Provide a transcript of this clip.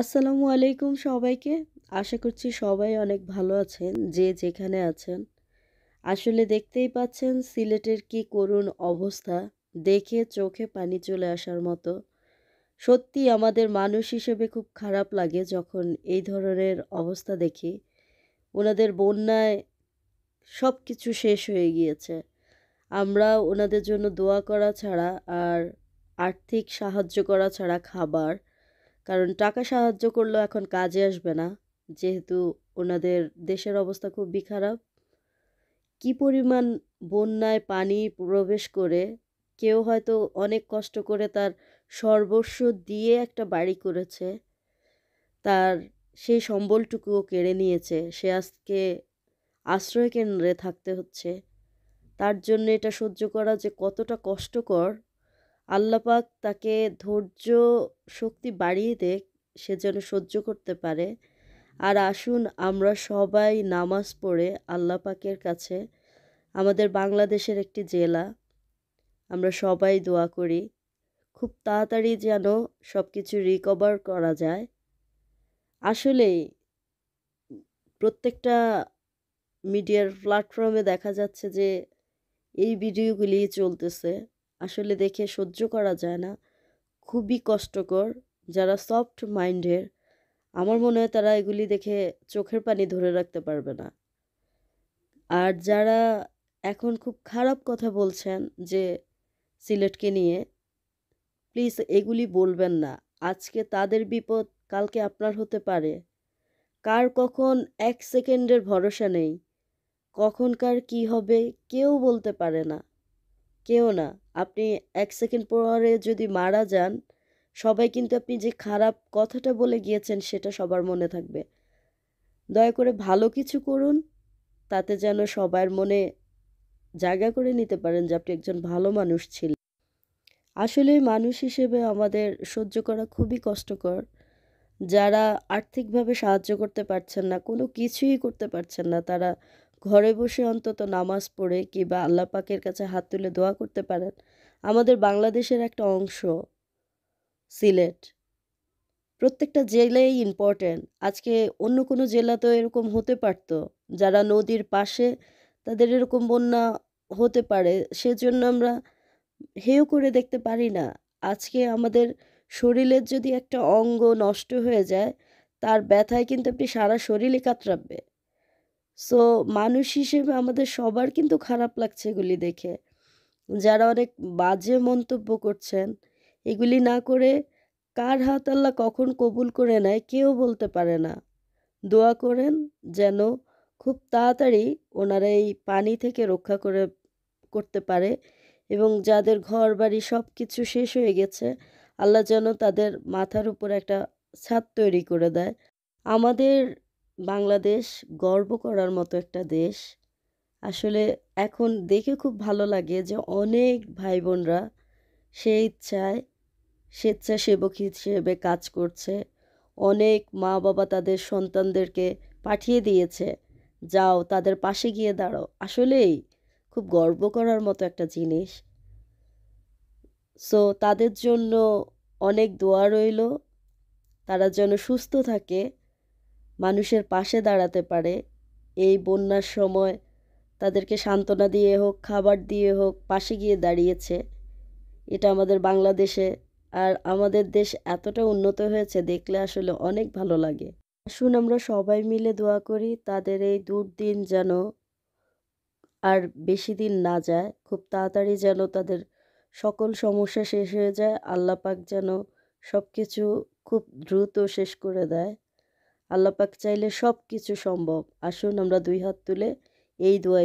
আসসালামু আলাইকুম সবাইকে আশা করছি সবাই অনেক ভালো আছেন যে যেখানে আছেন আসলে দেখতেই পাচ্ছেন সিলেটের কি করুণ অবস্থা দেখে চোখে পানি চলে আসার মতো সত্যি আমাদের মানুষ হিসেবে খুব খারাপ লাগে যখন এই ধরনের অবস্থা দেখি ওনাদের বন্যায় সব কিছু শেষ হয়ে গিয়েছে আমরা ওনাদের জন্য দোয়া করা ছাড়া আর আর্থিক সাহায্য করা ছাড়া খাবার কারণ টাকা সাহায্য করলেও এখন কাজে আসবে না যেহেতু ওনাদের দেশের অবস্থা খুবই খারাপ কি পরিমাণ বন্যায় পানি প্রবেশ করে কেউ হয়তো অনেক কষ্ট করে তার সর্বস্ব দিয়ে একটা বাড়ি করেছে তার সেই সম্বলটুকুও কেড়ে নিয়েছে সে আজকে আশ্রয় কেন্দ্রে থাকতে হচ্ছে তার জন্য এটা সহ্য করা যে কতটা কষ্টকর আল্লাপাক তাকে ধৈর্য শক্তি বাড়িয়ে দেখ সে যেন সহ্য করতে পারে আর আসুন আমরা সবাই নামাজ পড়ে আল্লাপাকের কাছে আমাদের বাংলাদেশের একটি জেলা আমরা সবাই দোয়া করি খুব তাড়াতাড়ি যেন সব কিছু রিকভার করা যায় আসলেই প্রত্যেকটা মিডিয়ার প্ল্যাটফর্মে দেখা যাচ্ছে যে এই ভিডিওগুলি চলতেছে আসলে দেখে সহ্য করা যায় না খুবই কষ্টকর যারা সফট মাইন্ডের আমার মনে হয় তারা এগুলি দেখে চোখের পানি ধরে রাখতে পারবে না আর যারা এখন খুব খারাপ কথা বলছেন যে সিলেটকে নিয়ে প্লিজ এগুলি বলবেন না আজকে তাদের বিপদ কালকে আপনার হতে পারে কার কখন এক সেকেন্ডের ভরসা নেই কখন কার কী হবে কেউ বলতে পারে না কেউ না আপনি এক সেকেন্ড পরে যদি মারা যান সবাই কিন্তু আপনি যে খারাপ কথাটা বলে গিয়েছেন সেটা সবার মনে থাকবে দয়া করে ভালো কিছু করুন তাতে যেন সবার মনে জায়গা করে নিতে পারেন যে আপনি একজন ভালো মানুষ ছিলেন আসলে মানুষ হিসেবে আমাদের সহ্য করা খুবই কষ্টকর যারা আর্থিকভাবে সাহায্য করতে পারছেন না কোনো কিছুই করতে পারছেন না তারা ঘরে বসে অন্তত নামাজ পড়ে কিংবা আল্লাহ পাকের কাছে হাত তুলে দোয়া করতে পারেন আমাদের বাংলাদেশের একটা অংশ সিলেট প্রত্যেকটা জেলাই ইম্পর্ট্যান্ট আজকে অন্য কোনো জেলা তো এরকম হতে পারত যারা নদীর পাশে তাদের এরকম বন্যা হতে পারে সেজন্য আমরা হেয় করে দেখতে পারি না আজকে আমাদের শরীরের যদি একটা অঙ্গ নষ্ট হয়ে যায় তার ব্যথায় কিন্তু আপনি সারা শরীরে কাতরাববে সো মানুষ হিসেবে আমাদের সবার কিন্তু খারাপ লাগছে এগুলি দেখে যারা অনেক বাজে মন্তব্য করছেন এগুলি না করে কার হাত আল্লাহ কখন কবুল করে নেয় কেউ বলতে পারে না দোয়া করেন যেন খুব তাড়াতাড়ি ওনারা এই পানি থেকে রক্ষা করে করতে পারে এবং যাদের ঘর বাড়ি সব কিছু শেষ হয়ে গেছে আল্লাহ যেন তাদের মাথার উপর একটা ছাদ তৈরি করে দেয় আমাদের বাংলাদেশ গর্ব করার মতো একটা দেশ আসলে এখন দেখে খুব ভালো লাগে যে অনেক ভাই বোনরা সে ইচ্ছায় স্বেচ্ছাসেবক হিসেবে কাজ করছে অনেক মা বাবা তাদের সন্তানদেরকে পাঠিয়ে দিয়েছে যাও তাদের পাশে গিয়ে দাঁড়াও আসলেই খুব গর্ব করার মতো একটা জিনিস সো তাদের জন্য অনেক দোয়া রইল তারা যেন সুস্থ থাকে মানুষের পাশে দাঁড়াতে পারে এই বন্যার সময় তাদেরকে সান্ত্বনা দিয়ে হোক খাবার দিয়ে হোক পাশে গিয়ে দাঁড়িয়েছে এটা আমাদের বাংলাদেশে আর আমাদের দেশ এতটা উন্নত হয়েছে দেখলে আসলে অনেক ভালো লাগে আসুন আমরা সবাই মিলে দোয়া করি তাদের এই দুর্দিন যেন আর বেশি দিন না যায় খুব তাড়াতাড়ি যেন তাদের সকল সমস্যা শেষ হয়ে যায় আল্লাপাক যেন সব কিছু খুব দ্রুত শেষ করে দেয় আল্লাপাক চাইলে সব কিছু সম্ভব আসুন আমরা দুই হাত তুলে এই দোয়াই